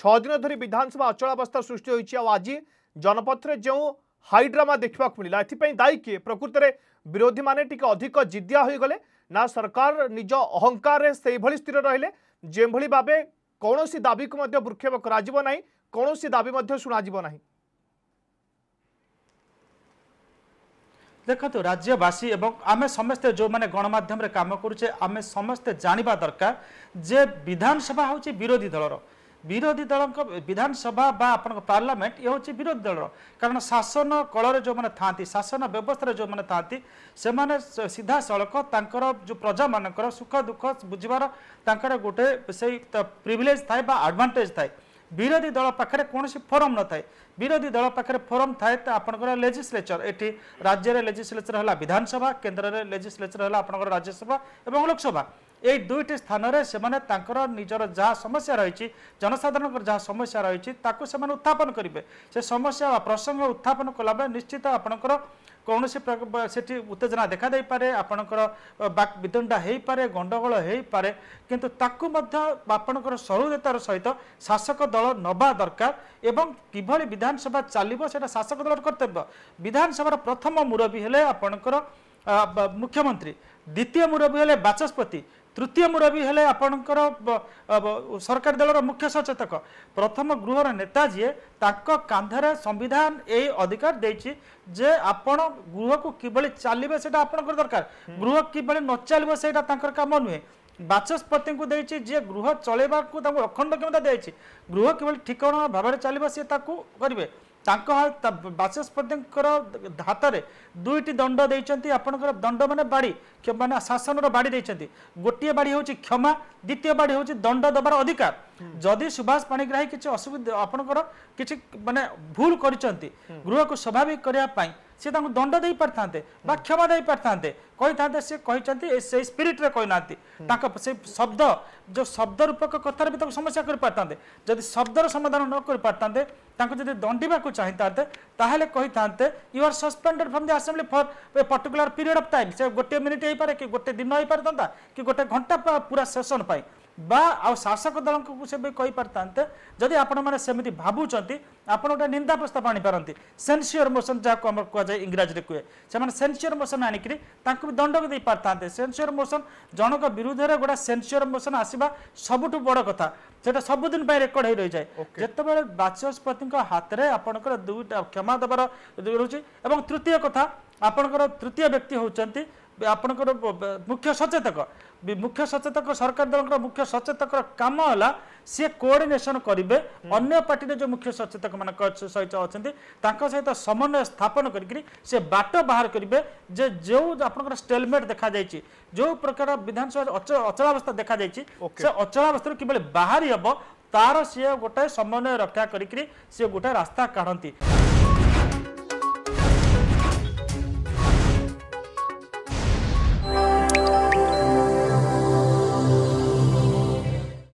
ছদিন ধরে বিধানসভা অচলাবস্থা সৃষ্টি হয়েছে আজ জনপথরে যে হাইড্রামা দেখা মিলা এপাই দায়ী কি প্রকৃতরে বিরোধী মানে টিকি অধিক জিদিয়া হয়ে গলে না সরকার নিজ অহংকারে সেইভাবে স্থির রহলে যেভাবে ভাবে কৌশি দাবিকে মধ্যে ভূক্ষেপ করা না কৌশি দাবি মধ্যে শুণাযিব না ଦେଖନ୍ତୁ ରାଜ୍ୟବାସୀ ଏବଂ ଆମେ ସମସ୍ତେ ଯେଉଁମାନେ ଗଣମାଧ୍ୟମରେ କାମ କରୁଛେ ଆମେ ସମସ୍ତେ ଜାଣିବା ଦରକାର ଯେ ବିଧାନସଭା ହେଉଛି ବିରୋଧୀ ଦଳର ବିରୋଧୀ ଦଳଙ୍କ ବିଧାନସଭା ବା ଆପଣଙ୍କ ପାର୍ଲାମେଣ୍ଟ ଇଏ ହେଉଛି ବିରୋଧୀ ଦଳର କାରଣ ଶାସନ କଳରେ ଯେଉଁମାନେ ଥାନ୍ତି ଶାସନ ବ୍ୟବସ୍ଥାରେ ଯେଉଁମାନେ ଥାନ୍ତି ସେମାନେ ସିଧାସଳଖ ତାଙ୍କର ଯେଉଁ ପ୍ରଜାମାନଙ୍କର ସୁଖ ଦୁଃଖ ବୁଝିବାର ତାଙ୍କର ଗୋଟେ ସେଇ ପ୍ରିଭିଲେଜ୍ ଥାଏ ବା ଆଡ଼ଭାଣ୍ଟେଜ୍ ଥାଏ ବିରୋଧୀ ଦଳ ପାଖରେ କୌଣସି ଫୋରମ୍ ନଥାଏ ବିରୋଧୀ ଦଳ ପାଖରେ ଫୋରମ୍ ଥାଏ ତ ଆପଣଙ୍କର ଲେଜିସ୍ଲେଚର୍ ଏଠି ରାଜ୍ୟରେ ଲେଜିସ୍ଲେଚର୍ ହେଲା ବିଧାନସଭା କେନ୍ଦ୍ରରେ ଲେଜିସ୍ଲେଚର୍ ହେଲା ଆପଣଙ୍କର ରାଜ୍ୟସଭା ଏବଂ ଲୋକସଭା ଏଇ ଦୁଇଟି ସ୍ଥାନରେ ସେମାନେ ତାଙ୍କର ନିଜର ଯାହା ସମସ୍ୟା ରହିଛି ଜନସାଧାରଣଙ୍କର ଯାହା ସମସ୍ୟା ରହିଛି ତାକୁ ସେମାନେ ଉତ୍ଥାପନ କରିବେ ସେ ସମସ୍ୟା ବା ପ୍ରସଙ୍ଗ ଉତ୍ଥାପନ କଲାବେଳେ ନିଶ୍ଚିତ ଆପଣଙ୍କର କୌଣସି ସେଠି ଉତ୍ତେଜନା ଦେଖାଦେଇପାରେ ଆପଣଙ୍କର ବାକ୍ ବିଦଣ୍ଡା ହେଇପାରେ ଗଣ୍ଡଗୋଳ ହେଇପାରେ କିନ୍ତୁ ତାକୁ ମଧ୍ୟ ଆପଣଙ୍କର ସହୃଦତାର ସହିତ ଶାସକ ଦଳ ନେବା ଦରକାର ଏବଂ କିଭଳି ବିଧାନସଭା ଚାଲିବ ସେଇଟା ଶାସକ ଦଳର କର୍ତ୍ତବ୍ୟ ବିଧାନସଭାର ପ୍ରଥମ ମୁରବୀ ହେଲେ ଆପଣଙ୍କର মুখ্যমন্ত্রী দ্বিতীয় মুরবী হলে বাচস্পতি তৃতীয় মুরবী হলে আপনার সরকারি দলর মুখ্য সচেতক প্রথম গৃহর নেতা যে তাঁক কাঁধে সংবিধান এই অধিকার দিয়েছি যে আপনার গৃহক কিভাবে চালবে সেটা আপনার দরকার গৃহ কিভাবে ন চালব সেটা তাঁর কাম নুহে ବାଚସ୍ପତିଙ୍କୁ ଦେଇଛି ଯିଏ ଗୃହ ଚଳାଇବାକୁ ତାଙ୍କୁ ଅଖଣ୍ଡ କ୍ଷମତା ଦେଇଛି ଗୃହ କିଭଳି ଠିକଣା ଭାବରେ ଚାଲିବ ସିଏ ତାକୁ କରିବେ ତାଙ୍କ ବାଚସ୍ପତିଙ୍କର ହାତରେ ଦୁଇଟି ଦଣ୍ଡ ଦେଇଛନ୍ତି ଆପଣଙ୍କର ଦଣ୍ଡ ମାନେ ବାଡ଼ି ମାନେ ଶାସନର ବାଡ଼ି ଦେଇଛନ୍ତି ଗୋଟିଏ ବାଡ଼ି ହେଉଛି କ୍ଷମା ଦ୍ୱିତୀୟ ବାଡ଼ି ହେଉଛି ଦଣ୍ଡ ଦେବାର ଅଧିକାର ଯଦି ସୁଭାଷ ପାଣିଗ୍ରାହୀ କିଛି ଅସୁବିଧା ଆପଣଙ୍କର କିଛି ମାନେ ଭୁଲ କରିଛନ୍ତି ଗୃହକୁ ସ୍ୱାଭାବିକ କରିବା ପାଇଁ सी दंड दे पारि बा क्षमा दे पारि कही सी कही से स्पिरिट्रे ना हम्म। से शब्द जो शब्द रूपक कथार भी समस्या कर पारि जदि शब्दर समाधान न कर पारि जब दंडा को चाहिए ताहले कही था you are suspended from the assembly for a particular period of time से गोटे मिनिट हो पाए कि गोटे दिन हो पारि कि गोटे घंटा पूरा सेसन पाई ବା ଆଉ ଶାସକ ଦଳଙ୍କୁ ସେ ବି କହିପାରିଥାନ୍ତେ ଯଦି ଆପଣମାନେ ସେମିତି ଭାବୁଛନ୍ତି ଆପଣ ଗୋଟେ ନିନ୍ଦା ପ୍ରସ୍ତାବ ଆଣିପାରନ୍ତି ସେନ୍ସିଓର ମୋସନ୍ ଯାହାକୁ ଆମର କୁହାଯାଏ ଇଂରାଜୀରେ କୁହେ ସେମାନେ ସେନ୍ସିଓର ମୋସନ୍ ଆଣିକିରି ତାଙ୍କୁ ବି ଦଣ୍ଡ ଦେଇପାରିଥାନ୍ତେ ସେନ୍ସିଓର ମୋସନ୍ ଜଣଙ୍କ ବିରୁଦ୍ଧରେ ଗୋଟେ ସେନ୍ସିଓର ମୋସନ୍ ଆସିବା ସବୁଠୁ ବଡ଼ କଥା ସେଟା ସବୁଦିନ ପାଇଁ ରେକର୍ଡ ହୋଇ ରହିଯାଏ ଯେତେବେଳେ ବାଚସ୍ପତିଙ୍କ ହାତରେ ଆପଣଙ୍କର ଦୁଇଟା କ୍ଷମା ଦେବାର ରହୁଛି ଏବଂ ତୃତୀୟ କଥା ଆପଣଙ୍କର ତୃତୀୟ ବ୍ୟକ୍ତି ହେଉଛନ୍ତି ଆପଣଙ୍କର ମୁଖ୍ୟ ସଚେତକ ମୁଖ୍ୟ ସଚେତକ ସରକାର ଦଳଙ୍କର ମୁଖ୍ୟ ସଚେତକର କାମ ହେଲା ସିଏ କୋଅର୍ଡିନେସନ କରିବେ ଅନ୍ୟ ପାର୍ଟିରେ ଯେଉଁ ମୁଖ୍ୟ ସଚେତକ ମାନଙ୍କ ସହିତ ଅଛନ୍ତି ତାଙ୍କ ସହିତ ସମନ୍ୱୟ ସ୍ଥାପନ କରିକି ସେ ବାଟ ବାହାର କରିବେ ଯେ ଯେଉଁ ଆପଣଙ୍କର ଷ୍ଟେଲମେଟ୍ ଦେଖାଯାଇଛି ଯେଉଁ ପ୍ରକାର ବିଧାନସଭା ଅଚଳାବସ୍ଥା ଦେଖାଯାଇଛି ସେ ଅଚଳାବସ୍ଥାରୁ କିଭଳି ବାହାରି ହେବ ତାର ସିଏ ଗୋଟାଏ ସମନ୍ୱୟ ରକ୍ଷା କରିକି ସିଏ ଗୋଟାଏ ରାସ୍ତା କାଢ଼ନ୍ତି